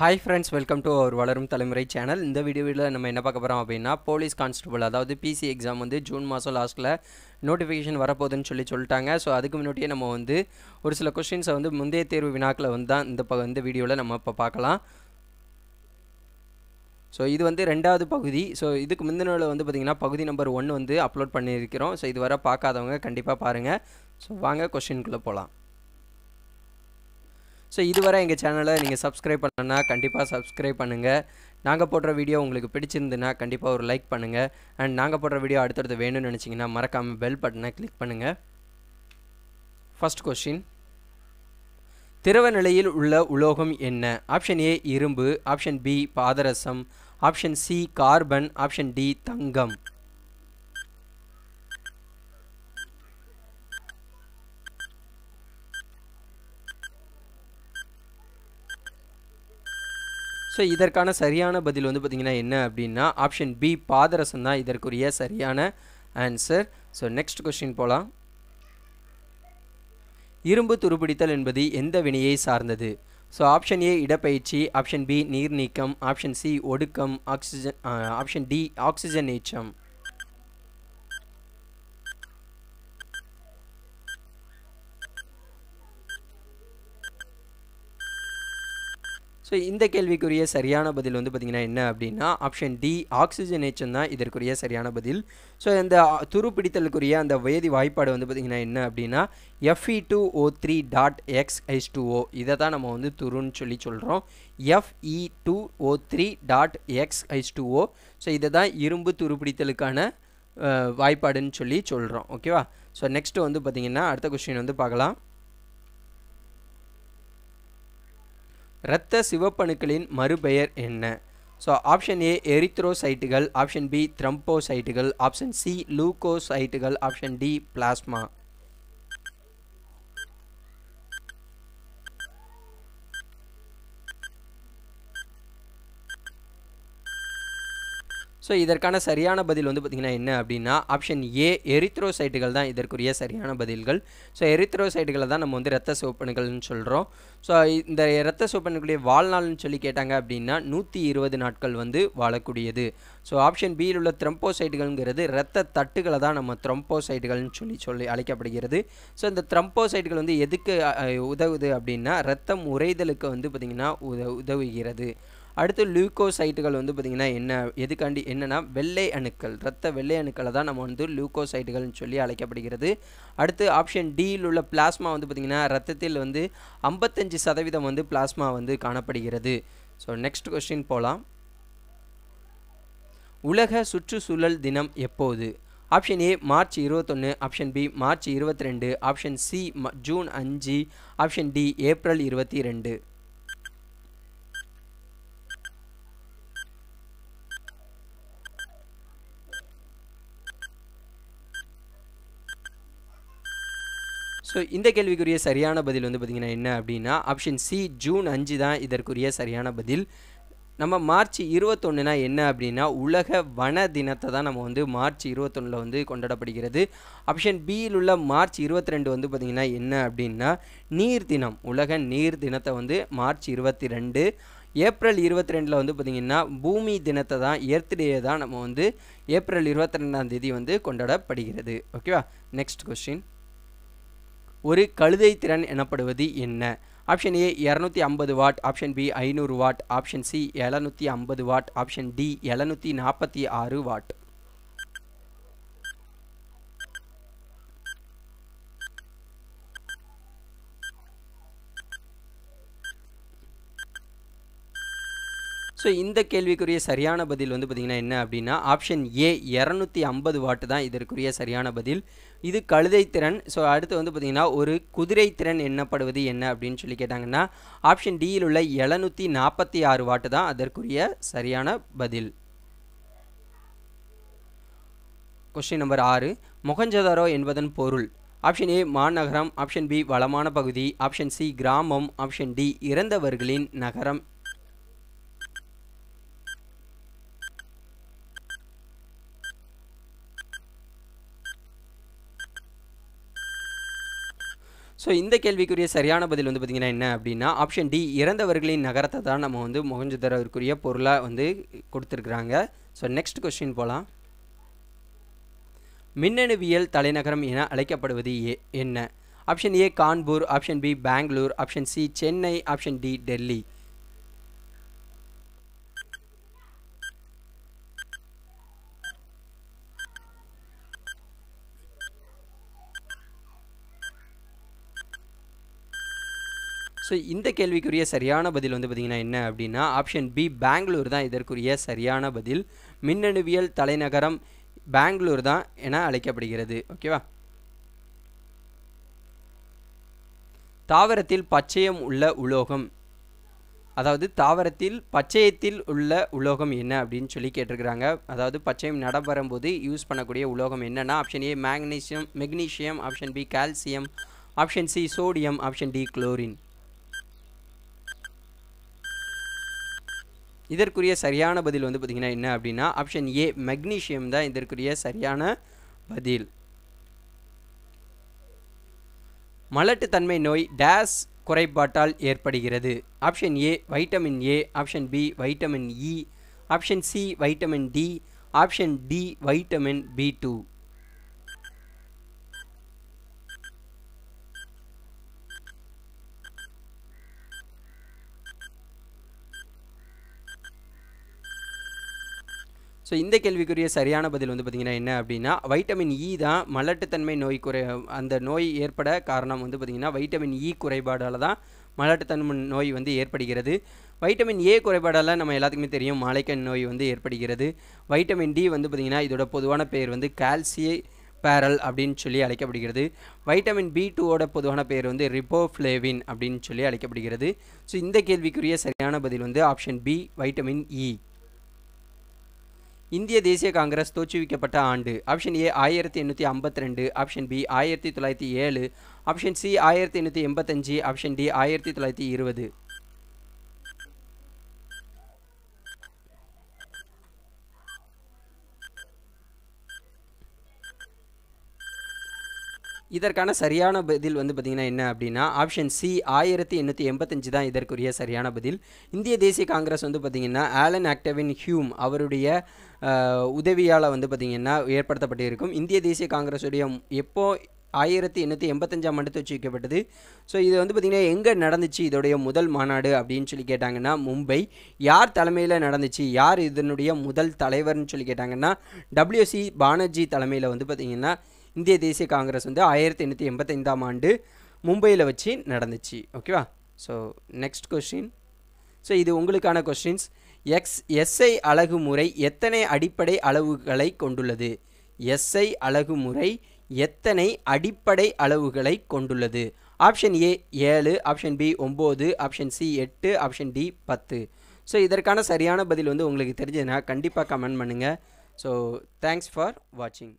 hi friends welcome to ஒரு வளரும் தலைமுறை சேனல் இந்த வீடியோவில் நம்ம என்ன பார்க்க போகிறோம் அப்படின்னா போலீஸ் கான்ஸ்டபிள் அதாவது பிசி எக்ஸாம் வந்து ஜூன் மாதம் லாஸ்ட்டில் நோட்டிஃபிகேஷன் வரப்போகுதுன்னு சொல்லி சொல்லிட்டாங்க ஸோ அதுக்கு முன்னாடியே நம்ம வந்து ஒரு சில கொஷின்ஸை வந்து முந்தைய தேர்வு வினாக்கில் வந்து தான் இந்த ப இந்த வீடியோவில் நம்ம இப்போ பார்க்கலாம் ஸோ இது வந்து ரெண்டாவது பகுதி ஸோ இதுக்கு முந்தினவில் வந்து பார்த்திங்கன்னா பகுதி நம்பர் ஒன் வந்து அப்லோட் பண்ணியிருக்கிறோம் ஸோ இதுவரை பார்க்காதவங்க கண்டிப்பாக பாருங்கள் ஸோ வாங்க கொஷின்குள்ளே போகலாம் ஸோ இதுவரை எங்கள் சேனலை நீங்கள் சப்ஸ்கிரைப் பண்ணனா கண்டிப்பாக சப்ஸ்கிரைப் பண்ணுங்கள் நாங்கள் போடுற வீடியோ உங்களுக்கு பிடிச்சிருந்துன்னா கண்டிப்பாக ஒரு லைக் பண்ணுங்கள் அண்ட் நாங்கள் போடுற வீடியோ அடுத்தடுத்து வேணும்னு நினச்சிங்கன்னா மறக்காமல் பெல் பட்டனை கிளிக் பண்ணுங்கள் ஃபஸ்ட் கொஷின் திரவநிலையில் உள்ள உலோகம் என்ன ஆப்ஷன் ஏ இரும்பு ஆப்ஷன் பி பாதரசம் option C carbon option D தங்கம் ஸோ இதற்கான சரியான பதில் வந்து பார்த்திங்கன்னா என்ன அப்படின்னா ஆப்ஷன் பி பாதரசம் தான் இதற்குரிய சரியான ஆன்சர் ஸோ நெக்ஸ்ட் கொஸ்டின் போகலாம் இரும்பு துருப்பிடித்தல் என்பது எந்த வினையை சார்ந்தது ஸோ ஆப்ஷன் ஏ இடப்பயிற்சி ஆப்ஷன் பி நீர் நீக்கம் ஆப்ஷன் சி ஒடுக்கம் ஆக்சிஜன் ஆப்ஷன் டி ஆக்சிஜன் நீச்சம் ஸோ இந்த கேள்விக்குரிய சரியான பதில் வந்து பார்த்திங்கன்னா என்ன அப்படின்னா ஆப்ஷன் டி ஆக்சிஜனேஷன் தான் இதற்குரிய சரியான பதில் ஸோ இந்த துருப்பிடித்தலுக்குரிய அந்த வேதி வாய்ப்பாடு வந்து பார்த்திங்கன்னா என்ன அப்படின்னா F E two O three dot X is two O இதை தான் நம்ம வந்து துருன்னு சொல்லி சொல்கிறோம் F E two O three dot X is two O so இதை தான் இரும்பு துருப்பிடித்தலுக்கான வாய்ப்பாடுன்னு சொல்லி சொல்கிறோம் ஓகேவா ஸோ நெக்ஸ்ட்டு வந்து பார்த்திங்கன்னா அடுத்த கொஸ்டின் வந்து பார்க்கலாம் இரத்த சிவப்பணுக்களின் மறுபெயர் என்ன ஸோ ஆப்ஷன் ஏ எரித்ரோசைட்டுகள் ஆப்ஷன் பி த்ரம்போசைட்டுகள் ஆப்ஷன் சி லூகோசைட்டுகள் ஆப்ஷன் டி பிளாஸ்மா ஸோ இதற்கான சரியான பதில் வந்து பார்த்திங்கன்னா என்ன அப்படின்னா ஆப்ஷன் ஏ எரித்ரோசைட்டுகள் தான் இதற்குரிய சரியான பதில்கள் ஸோ எரித்ரோசைட்டுகளை தான் நம்ம வந்து ரத்த சோப்பணுகள்னு சொல்கிறோம் ஸோ இந்த ரத்த சோப்பணுக்குடைய வாழ்நாள்னு சொல்லி கேட்டாங்க அப்படின்னா நூற்றி இருபது நாட்கள் வந்து வாழக்கூடியது ஸோ ஆப்ஷன் பியில் உள்ள த்ரம்போசைட்டுகள்ங்கிறது ரத்த தட்டுகளை தான் நம்ம த்ரம்போசைட்டுகள்னு சொல்லி சொல்லி அழைக்கப்படுகிறது ஸோ இந்த த்ரம்போசைட்டுகள் வந்து எதுக்கு உதவுது அப்படின்னா ரத்தம் உறைதலுக்கு வந்து பார்த்திங்கன்னா உத உதவுகிறது அடுத்து லியூகோசைட்டுகள் வந்து பார்த்திங்கன்னா என்ன எதுக்காண்டி என்னென்னா வெள்ளை அணுக்கள் ரத்த வெள்ளை அணுக்களை தான் நம்ம வந்து லியூகோசைட்டுகள்னு சொல்லி அழைக்கப்படுகிறது அடுத்து ஆப்ஷன் டியில் உள்ள பிளாஸ்மா வந்து பார்த்திங்கன்னா ரத்தத்தில் வந்து ஐம்பத்தஞ்சு சதவீதம் வந்து பிளாஸ்மா வந்து காணப்படுகிறது ஸோ நெக்ஸ்ட் கொஸ்டின் போகலாம் உலக சுற்றுச்சூழல் தினம் எப்போது ஆப்ஷன் ஏ மார்ச் இருபத்தொன்று ஆப்ஷன் பி மார்ச் இருபத்தி ரெண்டு ஆப்ஷன் சி ஜூன் அஞ்சு ஆப்ஷன் டி ஏப்ரல் இருபத்தி ரெண்டு ஸோ இந்த கேள்விக்குரிய சரியான பதில் வந்து பார்த்திங்கன்னா என்ன அப்படின்னா ஆப்ஷன் சி ஜூன் அஞ்சு தான் இதற்குரிய சரியான பதில் நம்ம மார்ச் இருபத்தொன்னுனா என்ன அப்படின்னா உலக வன தினத்தை தான் நம்ம வந்து மார்ச் இருபத்தொன்னில் வந்து கொண்டாடப்படுகிறது ஆப்ஷன் பியில் உள்ள மார்ச் இருபத்தி ரெண்டு வந்து பார்த்திங்கன்னா என்ன அப்படின்னா நீர் தினம் உலக நீர் தினத்தை வந்து மார்ச் இருபத்தி ரெண்டு ஏப்ரல் இருபத்தி ரெண்டில் வந்து பார்த்திங்கன்னா பூமி தினத்தை தான் எர்த் டே தான் நம்ம வந்து ஏப்ரல் இருபத்தி ரெண்டாம் தேதி வந்து கொண்டாடப்படுகிறது ஓகேவா நெக்ஸ்ட் கொஸ்டின் ஒரு கழுதை திறன் எனப்படுவது என்ன ஆப்ஷன் ஏ இரநூத்தி ஐம்பது வாட் ஆப்ஷன் பி ஐநூறு வாட் ஆப்ஷன் சி எழுநூற்றி ஐம்பது வாட் ஆப்ஷன் டி எழுநூற்றி நாற்பத்தி ஆறு வாட் ஸோ இந்த கேள்விக்குரிய சரியான பதில் வந்து பார்த்திங்கன்னா என்ன அப்படின்னா ஆப்ஷன் ஏ இரநூத்தி ஐம்பது வாட்டு தான் இதற்குரிய சரியான பதில் இது கழுதை திறன் ஸோ அடுத்து வந்து பார்த்திங்கன்னா ஒரு குதிரை திறன் என்னப்படுவது என்ன அப்படின்னு சொல்லி கேட்டாங்கன்னா ஆப்ஷன் டியில் உள்ள எழுநூற்றி நாற்பத்தி ஆறு வாட்டு தான் அதற்குரிய சரியான பதில் கொஸ்டின் நம்பர் ஆறு மொகஞ்சதாரோ என்பதன் பொருள் ஆப்ஷன் ஏ மாநகரம் ஆப்ஷன் பி வளமான பகுதி ஆப்ஷன் சி கிராமம் ஆப்ஷன் டி இறந்தவர்களின் நகரம் ஸோ இந்த கேள்விக்குரிய சரியான பதில் வந்து பார்த்திங்கன்னா என்ன அப்படின்னா ஆப்ஷன் டி இறந்தவர்களின் நகரத்தை தான் நம்ம வந்து மொகஞ்சதரவிற்குரிய பொருளாக வந்து கொடுத்துருக்குறாங்க ஸோ நெக்ஸ்ட் கொஸ்டின் போகலாம் மின்னணுவியல் தலைநகரம் என அழைக்கப்படுவது ஏ என்ன option A Kanpur option B Bangalore option C Chennai option D Delhi so இந்த கேள்விக்குரிய சரியான பதில் வந்து பார்த்திங்கன்னா என்ன அப்படின்னா ஆப்ஷன் பி பெங்களூர் தான் இதற்குரிய சரியான பதில் மின்னணுவியல் தலைநகரம் பெங்களூர் தான் என அழைக்கப்படுகிறது ஓகேவா தாவரத்தில் பச்சையம் உள்ள உலோகம் அதாவது தாவரத்தில் பச்சையத்தில் உள்ள உலோகம் என்ன அப்படின்னு சொல்லி கேட்டிருக்கிறாங்க அதாவது பச்சையம் போது யூஸ் பண்ணக்கூடிய உலோகம் என்னென்னா option A magnesium magnesium option B calcium option C sodium option D chlorine இதற்குரிய சரியான பதில் வந்து பார்த்திங்கன்னா என்ன அப்படின்னா ஆப்ஷன் ஏ மெக்னீஷியம் தான் இதற்குரிய சரியான பதில் மலட்டுத்தன்மை நோய் டேஸ் குறைபாட்டால் ஏற்படுகிறது option A vitamin A option B vitamin E option C vitamin D option D vitamin B two so இந்த கேள்விக்குரிய சரியான பதில் வந்து பார்த்திங்கன்னா என்ன அப்படின்னா வைட்டமின் இ e தான் மலட்டுத்தன்மை நோய் குறை அந்த நோய் ஏற்பட காரணம் வந்து பார்த்திங்கன்னா வைட்டமின் இ e குறைபாடால் தான் மலட்டுத்தன்மை நோய் வந்து ஏற்படுகிறது வைட்டமின் ஏ குறைபாடால் நம்ம எல்லாத்துக்குமே தெரியும் மாலைக்கண் நோய் வந்து ஏற்படுகிறது வைட்டமின் டி வந்து பார்த்திங்கன்னா இதோட பொதுவான பேர் வந்து கால்சிய பேரல் அப்படின்னு சொல்லி அழைக்கப்படுகிறது வைட்டமின் பி டூவோட பொதுவான பேர் வந்து ரிபோஃப்ளேவின் அப்படின்னு சொல்லி அழைக்கப்படுகிறது ஸோ இந்த கேள்விக்குரிய சரியான பதில் வந்து ஆப்ஷன் பி வைட்டமின் இ இந்திய தேசிய காங்கிரஸ் தோற்றுவிக்கப்பட்ட ஆண்டு ஆப்ஷன் ஏ ஆயிரத்தி எண்ணூற்றி ஐம்பத்தி ரெண்டு ஆப்ஷன் பி ஆயிரத்தி தொள்ளாயிரத்தி ஏழு ஆப்ஷன் சி ஆயிரத்தி எண்ணூற்றி எண்பத்தஞ்சு ஆப்ஷன் டி ஆயிரத்தி தொள்ளாயிரத்தி இருபது இதற்கான சரியான பதில் வந்து பார்த்திங்கன்னா என்ன அப்படின்னா ஆப்ஷன் சி ஆயிரத்தி எண்ணூற்றி எண்பத்தஞ்சு தான் இதற்குரிய சரியான பதில் இந்திய தேசிய காங்கிரஸ் வந்து பார்த்திங்கன்னா ஆலன் ஆக்டவின் ஹியூம் அவருடைய உதவியால் வந்து பார்த்திங்கன்னா ஏற்படுத்தப்பட்டிருக்கும் இந்திய தேசிய காங்கிரஸுடைய எப்போ ஆயிரத்தி எண்ணூற்றி எண்பத்தஞ்சாம் ஆண்டு தொச்சு வைக்கப்பட்டது ஸோ இது வந்து பார்த்திங்கன்னா எங்கே நடந்துச்சு இதோடைய முதல் மாநாடு அப்படின்னு சொல்லி கேட்டாங்கன்னா மும்பை யார் தலைமையில் நடந்துச்சு யார் இதனுடைய முதல் தலைவர்னு சொல்லி கேட்டாங்கன்னா டபிள்யூசி பானர்ஜி தலைமையில் வந்து பார்த்திங்கன்னா இந்திய தேசிய காங்கிரஸ் வந்து ஆயிரத்தி எண்ணூற்றி எண்பத்தைந்தாம் ஆண்டு மும்பையில் வச்சு நடந்துச்சு ஓகேவா ஸோ நெக்ஸ்ட் கொஸ்டின் ஸோ இது உங்களுக்கான கொஸ்டின்ஸ் எக்ஸ் எஸ்ஐ அழகு முறை எத்தனை அடிப்படை அளவுகளை கொண்டுள்ளது எஸ்ஐ அழகு முறை எத்தனை அடிப்படை அளவுகளை கொண்டுள்ளது ஆப்ஷன் ஏ ஏழு ஆப்ஷன் பி ஒம்பது ஆப்ஷன் சி எட்டு ஆப்ஷன் டி பத்து ஸோ இதற்கான சரியான பதில் வந்து உங்களுக்கு தெரிஞ்சதுன்னா கண்டிப்பாக கமெண்ட் பண்ணுங்கள் ஸோ தேங்க்ஸ் ஃபார் வாட்சிங்